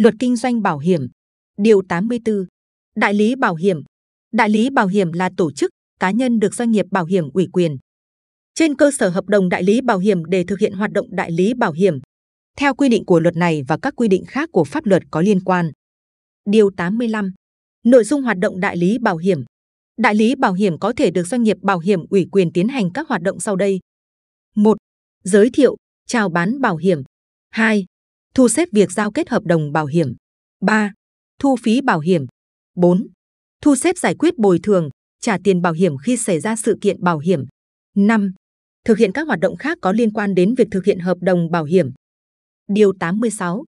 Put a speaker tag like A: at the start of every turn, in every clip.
A: Luật Kinh doanh Bảo hiểm Điều 84 Đại lý bảo hiểm Đại lý bảo hiểm là tổ chức, cá nhân được doanh nghiệp bảo hiểm ủy quyền. Trên cơ sở hợp đồng đại lý bảo hiểm để thực hiện hoạt động đại lý bảo hiểm, theo quy định của luật này và các quy định khác của pháp luật có liên quan. Điều 85 Nội dung hoạt động đại lý bảo hiểm Đại lý bảo hiểm có thể được doanh nghiệp bảo hiểm ủy quyền tiến hành các hoạt động sau đây. 1. Giới thiệu, chào bán bảo hiểm. 2. Thu xếp việc giao kết hợp đồng bảo hiểm. 3. Thu phí bảo hiểm. 4. Thu xếp giải quyết bồi thường, trả tiền bảo hiểm khi xảy ra sự kiện bảo hiểm. 5. Thực hiện các hoạt động khác có liên quan đến việc thực hiện hợp đồng bảo hiểm. Điều 86.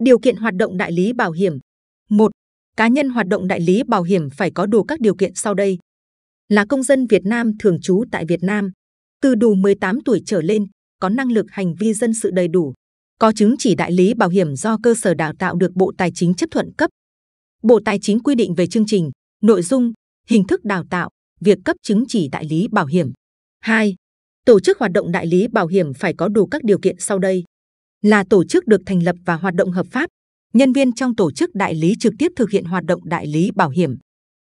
A: Điều kiện hoạt động đại lý bảo hiểm. 1. Cá nhân hoạt động đại lý bảo hiểm phải có đủ các điều kiện sau đây. Là công dân Việt Nam thường trú tại Việt Nam, từ đủ 18 tuổi trở lên, có năng lực hành vi dân sự đầy đủ, có chứng chỉ đại lý bảo hiểm do cơ sở đào tạo được Bộ Tài chính chấp thuận cấp. Bộ Tài chính quy định về chương trình, nội dung, hình thức đào tạo, việc cấp chứng chỉ đại lý bảo hiểm. 2. Tổ chức hoạt động đại lý bảo hiểm phải có đủ các điều kiện sau đây. Là tổ chức được thành lập và hoạt động hợp pháp, nhân viên trong tổ chức đại lý trực tiếp thực hiện hoạt động đại lý bảo hiểm.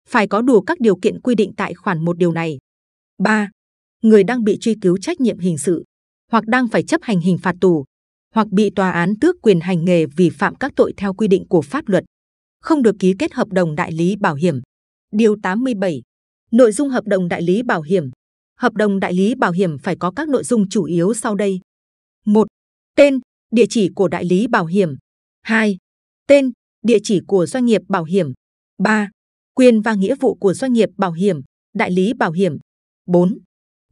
A: Phải có đủ các điều kiện quy định tại khoản một điều này. 3. Người đang bị truy cứu trách nhiệm hình sự hoặc đang phải chấp hành hình phạt tù hoặc bị tòa án tước quyền hành nghề vì phạm các tội theo quy định của pháp luật, không được ký kết hợp đồng đại lý bảo hiểm. Điều 87. Nội dung hợp đồng đại lý bảo hiểm. Hợp đồng đại lý bảo hiểm phải có các nội dung chủ yếu sau đây. 1. Tên, địa chỉ của đại lý bảo hiểm. 2. Tên, địa chỉ của doanh nghiệp bảo hiểm. 3. Quyền và nghĩa vụ của doanh nghiệp bảo hiểm, đại lý bảo hiểm. 4.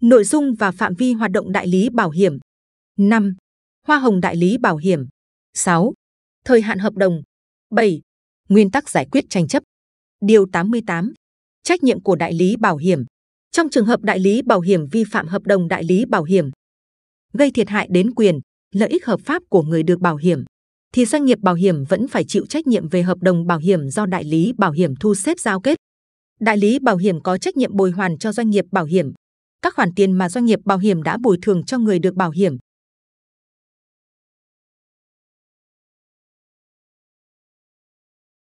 A: Nội dung và phạm vi hoạt động đại lý bảo hiểm. 5 hoa hồng đại lý bảo hiểm. 6. Thời hạn hợp đồng. 7. Nguyên tắc giải quyết tranh chấp. Điều 88. Trách nhiệm của đại lý bảo hiểm. Trong trường hợp đại lý bảo hiểm vi phạm hợp đồng đại lý bảo hiểm, gây thiệt hại đến quyền, lợi ích hợp pháp của người được bảo hiểm, thì doanh nghiệp bảo hiểm vẫn phải chịu trách nhiệm về hợp đồng bảo hiểm do đại lý bảo hiểm thu xếp giao kết. Đại lý bảo hiểm có trách nhiệm bồi hoàn cho doanh nghiệp bảo hiểm các khoản tiền mà doanh nghiệp bảo hiểm đã bồi thường cho người được bảo hiểm